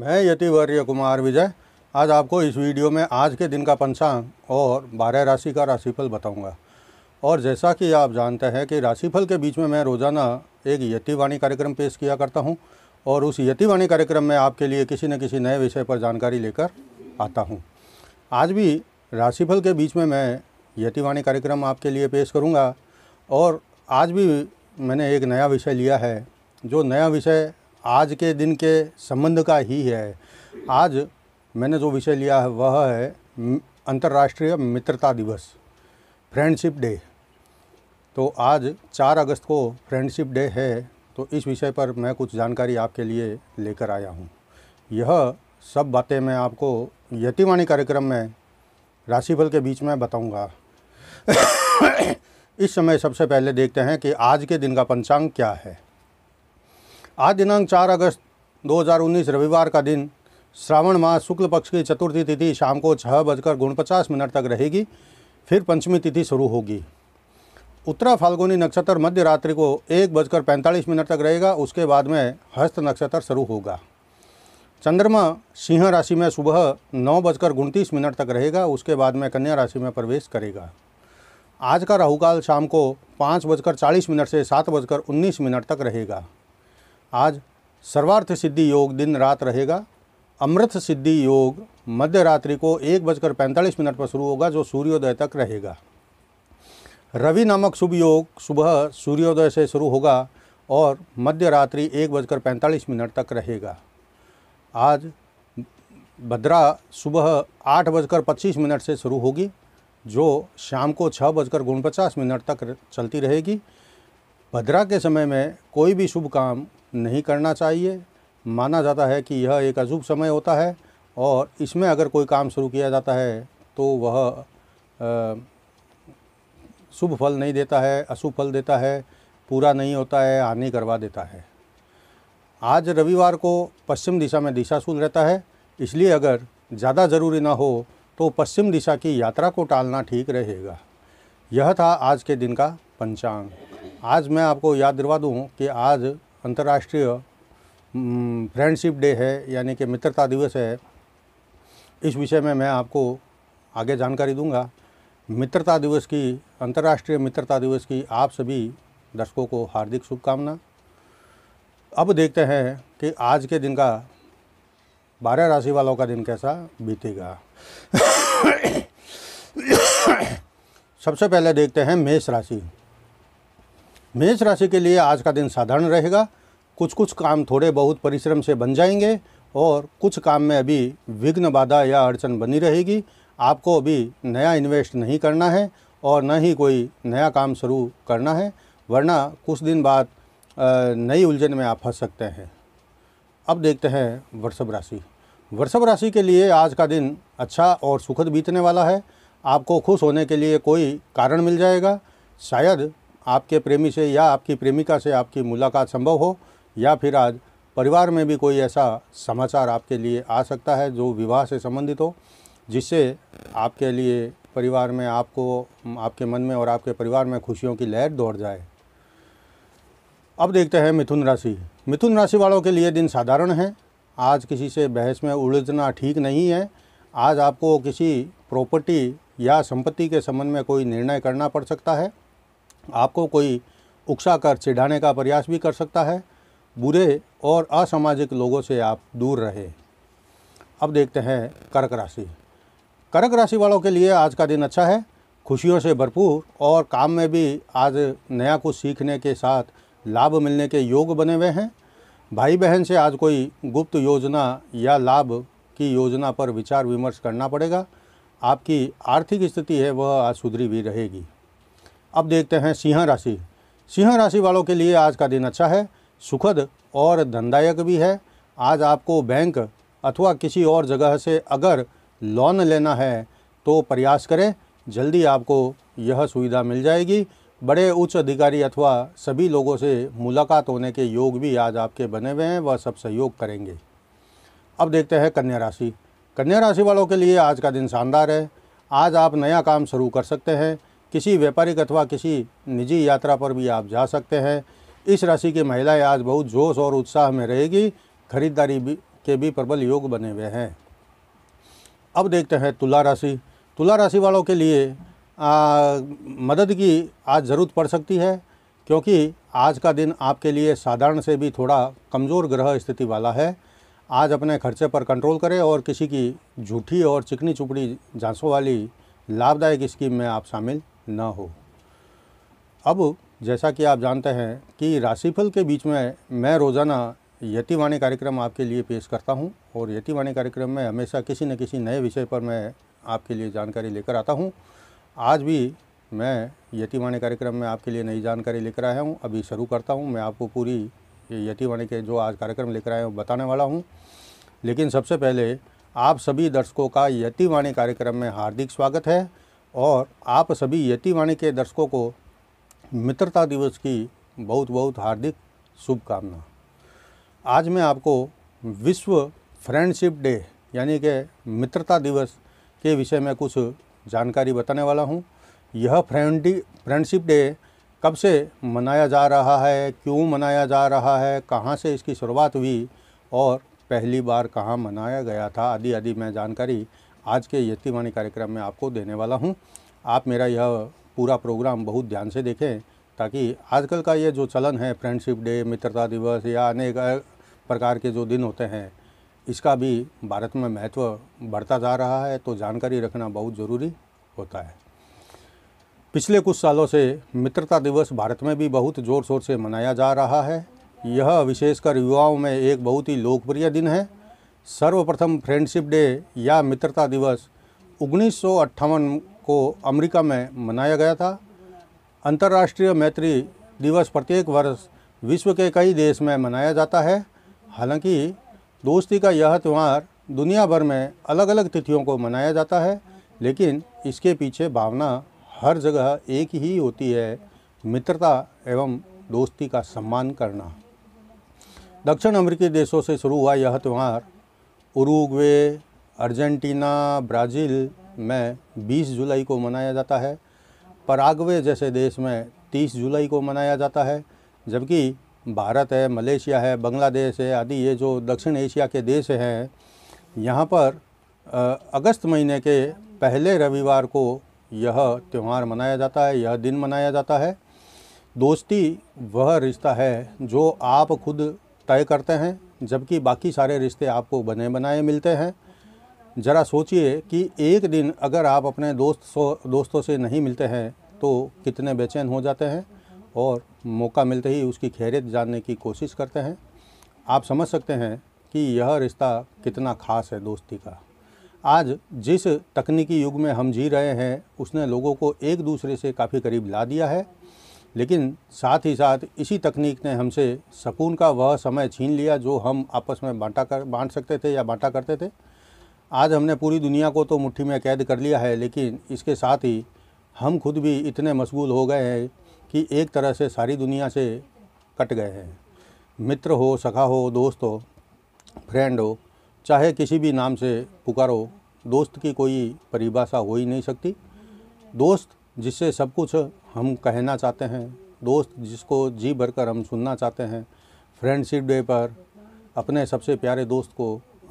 मैं यतिवर्य कुमार विजय आज आपको इस वीडियो में आज के दिन का पंचांग और बारह राशि का राशिफल बताऊंगा और जैसा कि आप जानते हैं कि राशिफल के बीच में मैं रोज़ाना एक यतिवाणी कार्यक्रम पेश किया करता हूं और उस यतिवाणी कार्यक्रम में आपके लिए किसी न किसी नए विषय पर जानकारी लेकर आता हूँ आज भी राशिफल के बीच में मैं यतिवाणी कार्यक्रम आपके लिए पेश करूँगा और आज भी मैंने एक नया विषय लिया है जो नया विषय आज के दिन के संबंध का ही है आज मैंने जो विषय लिया है वह है अंतर्राष्ट्रीय मित्रता दिवस फ्रेंडशिप डे तो आज 4 अगस्त को फ्रेंडशिप डे है तो इस विषय पर मैं कुछ जानकारी आपके लिए लेकर आया हूँ यह सब बातें मैं आपको यतिवाणी कार्यक्रम में राशिफल के बीच में बताऊंगा इस समय सबसे पहले देखते हैं कि आज के दिन का पंचांग क्या है आज दिनांक 4 अगस्त 2019 रविवार का दिन श्रावण मास शुक्ल पक्ष की चतुर्थी तिथि शाम को छः बजकर गुणपचास मिनट तक रहेगी फिर पंचमी तिथि शुरू होगी उत्तरा फाल्गुनी नक्षत्र मध्य रात्रि को एक बजकर पैंतालीस मिनट तक रहेगा उसके बाद में हस्त नक्षत्र शुरू होगा चंद्रमा सिंह राशि में सुबह नौ बजकर उनतीस मिनट तक रहेगा उसके बाद में कन्या राशि में प्रवेश करेगा आज का राहुकाल शाम को पाँच बजकर चालीस मिनट से सात बजकर उन्नीस मिनट तक रहेगा आज सर्वार्थ सिद्धि योग दिन रात रहेगा अमृत सिद्धि योग मध्य रात्रि को एक बजकर पैंतालीस मिनट पर शुरू होगा जो सूर्योदय तक रहेगा रवि नामक शुभ योग सुबह सूर्योदय से शुरू होगा और मध्य रात्रि एक बजकर पैंतालीस मिनट तक रहेगा आज भद्रा सुबह आठ बजकर पच्चीस मिनट से शुरू होगी जो शाम को छः बजकर उनपचास मिनट तक चलती रहेगी भद्रा के समय में कोई भी शुभ काम नहीं करना चाहिए माना जाता है कि यह एक अजूब समय होता है और इसमें अगर कोई काम शुरू किया जाता है तो वह शुभ फल नहीं देता है अशुभ फल देता है पूरा नहीं होता है हानि करवा देता है आज रविवार को पश्चिम दिशा में दिशाशूल रहता है इसलिए अगर ज़्यादा ज़रूरी ना हो तो पश्चिम दिशा की यात्रा को टालना ठीक रहेगा यह था आज के दिन का पंचांग आज मैं आपको याद दिलवा दूँ कि आज अंतर्राष्ट्रीय फ्रेंडशिप डे है यानी कि मित्रता दिवस है इस विषय में मैं आपको आगे जानकारी दूंगा मित्रता दिवस की अंतर्राष्ट्रीय मित्रता दिवस की आप सभी दर्शकों को हार्दिक शुभकामना अब देखते हैं कि आज के दिन का बारह राशि वालों का दिन कैसा बीतेगा सबसे पहले देखते हैं मेष राशि मेष राशि के लिए आज का दिन साधारण रहेगा कुछ कुछ काम थोड़े बहुत परिश्रम से बन जाएंगे और कुछ काम में अभी विघ्न बाधा या अड़चन बनी रहेगी आपको अभी नया इन्वेस्ट नहीं करना है और न ही कोई नया काम शुरू करना है वरना कुछ दिन बाद नई उलझन में आप फंस सकते हैं अब देखते हैं वृषभ राशि वृषभ राशि के लिए आज का दिन अच्छा और सुखद बीतने वाला है आपको खुश होने के लिए कोई कारण मिल जाएगा शायद आपके प्रेमी से या आपकी प्रेमिका से आपकी मुलाकात संभव हो या फिर आज परिवार में भी कोई ऐसा समाचार आपके लिए आ सकता है जो विवाह से संबंधित हो जिससे आपके लिए परिवार में आपको आपके मन में और आपके परिवार में खुशियों की लहर दौड़ जाए अब देखते हैं मिथुन राशि मिथुन राशि वालों के लिए दिन साधारण है आज किसी से बहस में उलझना ठीक नहीं है आज आपको किसी प्रॉपर्टी या संपत्ति के संबंध में कोई निर्णय करना पड़ सकता है आपको कोई उकसा कर चिढ़ाने का प्रयास भी कर सकता है बुरे और असामाजिक लोगों से आप दूर रहे अब देखते हैं कर्क राशि कर्क राशि वालों के लिए आज का दिन अच्छा है खुशियों से भरपूर और काम में भी आज नया कुछ सीखने के साथ लाभ मिलने के योग बने हुए हैं भाई बहन से आज कोई गुप्त योजना या लाभ की योजना पर विचार विमर्श करना पड़ेगा आपकी आर्थिक स्थिति है वह आज सुधरी भी रहेगी अब देखते हैं सिंह राशि सिंह राशि वालों के लिए आज का दिन अच्छा है सुखद और धनदायक भी है आज आपको बैंक अथवा किसी और जगह से अगर लोन लेना है तो प्रयास करें जल्दी आपको यह सुविधा मिल जाएगी बड़े उच्च अधिकारी अथवा सभी लोगों से मुलाकात होने के योग भी आज आपके बने हुए हैं वह सब सहयोग करेंगे अब देखते हैं कन्या राशि कन्या राशि वालों के लिए आज का दिन शानदार है आज आप नया काम शुरू कर सकते हैं किसी व्यापारिक अथवा किसी निजी यात्रा पर भी आप जा सकते हैं इस राशि की महिलाएं आज बहुत जोश और उत्साह में रहेगी खरीदारी भी के भी प्रबल योग बने हुए हैं अब देखते हैं तुला राशि तुला राशि वालों के लिए आ, मदद की आज ज़रूरत पड़ सकती है क्योंकि आज का दिन आपके लिए साधारण से भी थोड़ा कमज़ोर ग्रह स्थिति वाला है आज अपने खर्चे पर कंट्रोल करें और किसी की झूठी और चिकनी चुपड़ी जांचों वाली लाभदायक स्कीम में आप शामिल ना हो अब जैसा कि आप जानते हैं कि राशिफल के बीच में मैं रोज़ाना यतिवाणी कार्यक्रम आपके लिए पेश करता हूं और यतिवाणी कार्यक्रम में हमेशा किसी न किसी नए विषय पर मैं आपके लिए जानकारी लेकर आता हूं आज भी मैं यतिवाणी कार्यक्रम में आपके लिए नई जानकारी लेकर आया हूं अभी शुरू करता हूं मैं आपको पूरी यतिवाणी के जो आज कार्यक्रम लेकर आया हूँ बताने वाला हूँ लेकिन सबसे पहले आप सभी दर्शकों का यतिवाणी कार्यक्रम में हार्दिक स्वागत है और आप सभी यतिवाणी के दर्शकों को मित्रता दिवस की बहुत बहुत हार्दिक शुभकामना आज मैं आपको विश्व फ्रेंडशिप डे यानी कि मित्रता दिवस के विषय में कुछ जानकारी बताने वाला हूँ यह फ्रेंडी फ्रेंडशिप डे कब से मनाया जा रहा है क्यों मनाया जा रहा है कहाँ से इसकी शुरुआत हुई और पहली बार कहाँ मनाया गया था आदि आदि मैं जानकारी आज के यतिवाणी कार्यक्रम में आपको देने वाला हूँ आप मेरा यह पूरा प्रोग्राम बहुत ध्यान से देखें ताकि आजकल का यह जो चलन है फ्रेंडशिप डे मित्रता दिवस या अनेक प्रकार के जो दिन होते हैं इसका भी भारत में महत्व बढ़ता जा रहा है तो जानकारी रखना बहुत ज़रूरी होता है पिछले कुछ सालों से मित्रता दिवस भारत में भी बहुत ज़ोर शोर से मनाया जा रहा है यह विशेषकर युवाओं में एक बहुत ही लोकप्रिय दिन है सर्वप्रथम फ्रेंडशिप डे या मित्रता दिवस उन्नीस को अमेरिका में मनाया गया था अंतर्राष्ट्रीय मैत्री दिवस प्रत्येक वर्ष विश्व के कई देश में मनाया जाता है हालांकि दोस्ती का यह त्यौहार दुनिया भर में अलग अलग तिथियों को मनाया जाता है लेकिन इसके पीछे भावना हर जगह एक ही होती है मित्रता एवं दोस्ती का सम्मान करना दक्षिण अमेरिकी देशों से शुरू हुआ यह त्यौहार उरुग्वे अर्जेंटीना ब्राज़ील में 20 जुलाई को मनाया जाता है पराग्वे जैसे देश में 30 जुलाई को मनाया जाता है जबकि भारत है मलेशिया है बांग्लादेश है आदि ये जो दक्षिण एशिया के देश हैं यहाँ पर अगस्त महीने के पहले रविवार को यह त्यौहार मनाया जाता है यह दिन मनाया जाता है दोस्ती वह रिश्ता है जो आप खुद तय करते हैं जबकि बाकी सारे रिश्ते आपको बने बनाए मिलते हैं ज़रा सोचिए कि एक दिन अगर आप अपने दोस्त दोस्तों से नहीं मिलते हैं तो कितने बेचैन हो जाते हैं और मौका मिलते ही उसकी खैरियत जानने की कोशिश करते हैं आप समझ सकते हैं कि यह रिश्ता कितना ख़ास है दोस्ती का आज जिस तकनीकी युग में हम जी रहे हैं उसने लोगों को एक दूसरे से काफ़ी करीब ला दिया है लेकिन साथ ही साथ इसी तकनीक ने हमसे सुकून का वह समय छीन लिया जो हम आपस में बांटा कर बांट सकते थे या बांटा करते थे आज हमने पूरी दुनिया को तो मुट्ठी में कैद कर लिया है लेकिन इसके साथ ही हम खुद भी इतने मशगूल हो गए हैं कि एक तरह से सारी दुनिया से कट गए हैं मित्र हो सखा हो दोस्त हो फ्रेंड हो चाहे किसी भी नाम से पुकारो दोस्त की कोई परिभाषा हो ही नहीं सकती दोस्त जिससे सब कुछ हम कहना चाहते हैं दोस्त जिसको जी भर कर हम सुनना चाहते हैं फ्रेंडशिप डे पर अपने सबसे प्यारे दोस्त को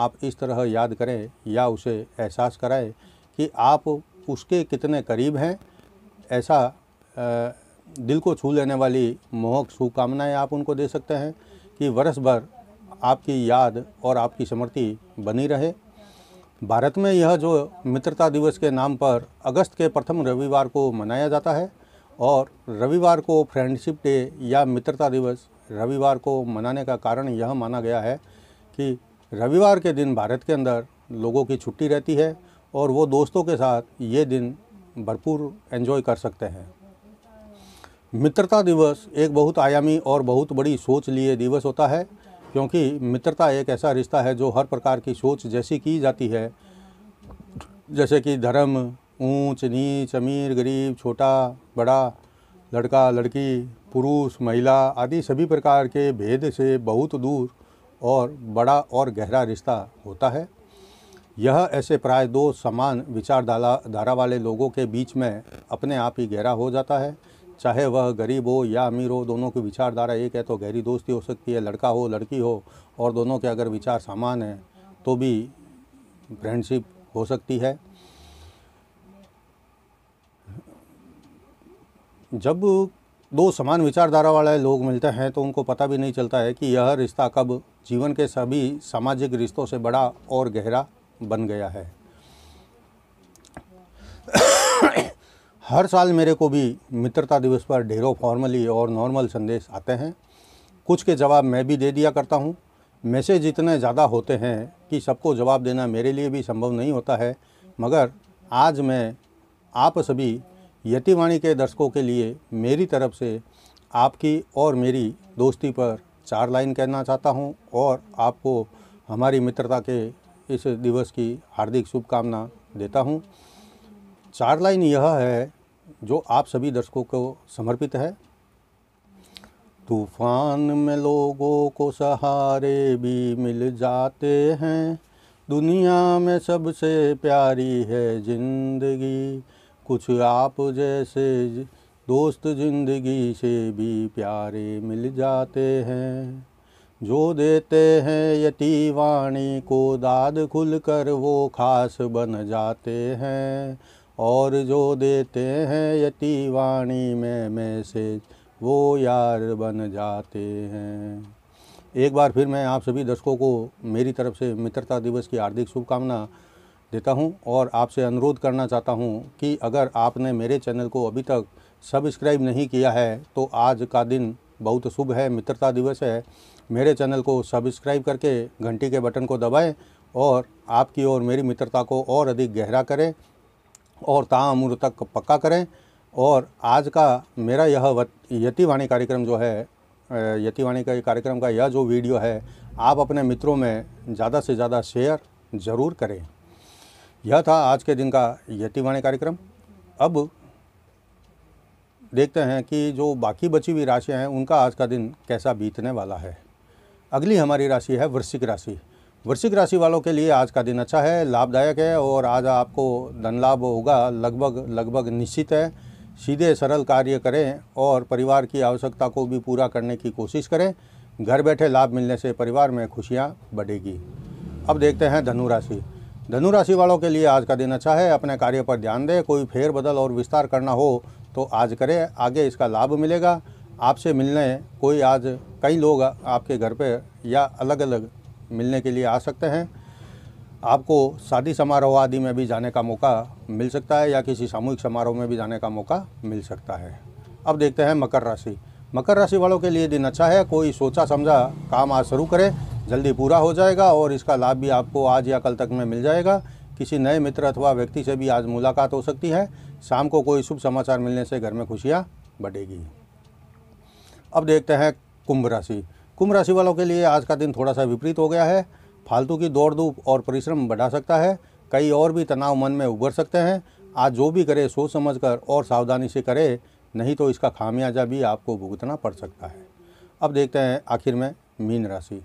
आप इस तरह याद करें या उसे एहसास कराएं कि आप उसके कितने करीब हैं ऐसा दिल को छू लेने वाली मोहक शुभकामनाएँ आप उनको दे सकते हैं कि वर्ष भर आपकी याद और आपकी स्मृति बनी रहे भारत में यह जो मित्रता दिवस के नाम पर अगस्त के प्रथम रविवार को मनाया जाता है और रविवार को फ्रेंडशिप डे या मित्रता दिवस रविवार को मनाने का कारण यह माना गया है कि रविवार के दिन भारत के अंदर लोगों की छुट्टी रहती है और वो दोस्तों के साथ ये दिन भरपूर एंजॉय कर सकते हैं मित्रता दिवस एक बहुत आयामी और बहुत बड़ी सोच लिए दिवस होता है क्योंकि मित्रता एक ऐसा रिश्ता है जो हर प्रकार की सोच जैसी की जाती है जैसे कि धर्म ऊंच नीच अमीर गरीब छोटा बड़ा लड़का लड़की पुरुष महिला आदि सभी प्रकार के भेद से बहुत दूर और बड़ा और गहरा रिश्ता होता है यह ऐसे प्राय दो समान विचारधारा धारा वाले लोगों के बीच में अपने आप ही गहरा हो जाता है चाहे वह गरीब हो या अमीर हो दोनों की विचारधारा एक है तो गहरी दोस्ती हो सकती है लड़का हो लड़की हो और दोनों के अगर विचार समान हैं तो भी फ्रेंडशिप हो सकती है जब दो समान विचारधारा वाले लोग मिलते हैं तो उनको पता भी नहीं चलता है कि यह रिश्ता कब जीवन के सभी सामाजिक रिश्तों से बड़ा और गहरा बन गया है हर साल मेरे को भी मित्रता दिवस पर ढेरों फॉर्मली और नॉर्मल संदेश आते हैं कुछ के जवाब मैं भी दे दिया करता हूँ मैसेज इतने ज़्यादा होते हैं कि सबको जवाब देना मेरे लिए भी संभव नहीं होता है मगर आज मैं आप सभी यतिवाणी के दर्शकों के लिए मेरी तरफ से आपकी और मेरी दोस्ती पर चार लाइन कहना चाहता हूं और आपको हमारी मित्रता के इस दिवस की हार्दिक शुभकामना देता हूं। चार लाइन यह है जो आप सभी दर्शकों को समर्पित है तूफान में लोगों को सहारे भी मिल जाते हैं दुनिया में सबसे प्यारी है जिंदगी कुछ आप जैसे दोस्त जिंदगी से भी प्यारे मिल जाते हैं जो देते हैं यति वाणी को दाद खुल कर वो खास बन जाते हैं और जो देते हैं यति वाणी में मैसेज वो यार बन जाते हैं एक बार फिर मैं आप सभी दर्शकों को मेरी तरफ से मित्रता दिवस की हार्दिक शुभकामना देता हूं और आपसे अनुरोध करना चाहता हूं कि अगर आपने मेरे चैनल को अभी तक सब्सक्राइब नहीं किया है तो आज का दिन बहुत शुभ है मित्रता दिवस है मेरे चैनल को सब्सक्राइब करके घंटी के बटन को दबाएं और आपकी और मेरी मित्रता को और अधिक गहरा करें और तामूर तक पक्का करें और आज का मेरा यह यतिवाणी कार्यक्रम जो है यतिवाणी का कार्यक्रम का यह जो वीडियो है आप अपने मित्रों में ज़्यादा से ज़्यादा शेयर ज़रूर करें यह था आज के दिन का यतिवाणी कार्यक्रम अब देखते हैं कि जो बाकी बची हुई राशियाँ हैं उनका आज का दिन कैसा बीतने वाला है अगली हमारी राशि है वृश्चिक राशि वृश्चिक राशि वालों के लिए आज का दिन अच्छा है लाभदायक है और आज आपको धन लाभ होगा लगभग लगभग निश्चित है सीधे सरल कार्य करें और परिवार की आवश्यकता को भी पूरा करने की कोशिश करें घर बैठे लाभ मिलने से परिवार में खुशियाँ बढ़ेगी अब देखते हैं धनुराशि धनुराशि वालों के लिए आज का दिन अच्छा है अपने कार्य पर ध्यान दें कोई फेरबदल और विस्तार करना हो तो आज करें आगे इसका लाभ मिलेगा आपसे मिलने कोई आज कई लोग आपके घर पे या अलग अलग मिलने के लिए आ सकते हैं आपको शादी समारोह आदि में भी जाने का मौका मिल सकता है या किसी सामूहिक समारोह में भी जाने का मौका मिल सकता है अब देखते हैं मकर राशि मकर राशि वालों के लिए दिन अच्छा है कोई सोचा समझा काम आज शुरू करें जल्दी पूरा हो जाएगा और इसका लाभ भी आपको आज या कल तक में मिल जाएगा किसी नए मित्र अथवा व्यक्ति से भी आज मुलाकात हो सकती है शाम को कोई शुभ समाचार मिलने से घर में खुशियाँ बढ़ेगी अब देखते हैं कुंभ राशि कुंभ राशि वालों के लिए आज का दिन थोड़ा सा विपरीत हो गया है फालतू की दौड़ धूप और परिश्रम बढ़ा सकता है कई और भी तनाव मन में उभर सकते हैं आज जो भी करें सोच समझ कर और सावधानी से करें नहीं तो इसका खामियाजा भी आपको भुगतना पड़ सकता है अब देखते हैं आखिर में मीन राशि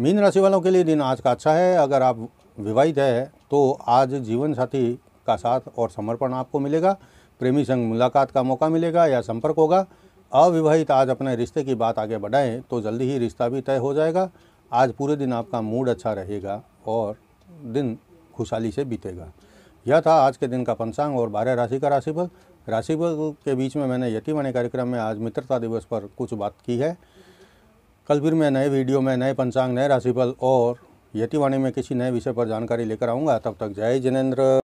मीन राशि वालों के लिए दिन आज का अच्छा है अगर आप विवाहित है तो आज जीवन साथी का साथ और समर्पण आपको मिलेगा प्रेमी संग मुलाकात का मौका मिलेगा या संपर्क होगा अविवाहित आज अपने रिश्ते की बात आगे बढ़ाएं तो जल्दी ही रिश्ता भी तय हो जाएगा आज पूरे दिन आपका मूड अच्छा रहेगा और दिन खुशहाली से बीतेगा यह था आज के दिन का पंचांग और बारह राशि का राशिफल राशिफल के बीच में मैंने यतिवाणी कार्यक्रम में आज मित्रता दिवस पर कुछ बात की है कल फिर मैं नए वीडियो में नए पंचांग नए राशिफल और यतिवाणी में किसी नए विषय पर जानकारी लेकर आऊँगा तब तक जय जिनेन्द्र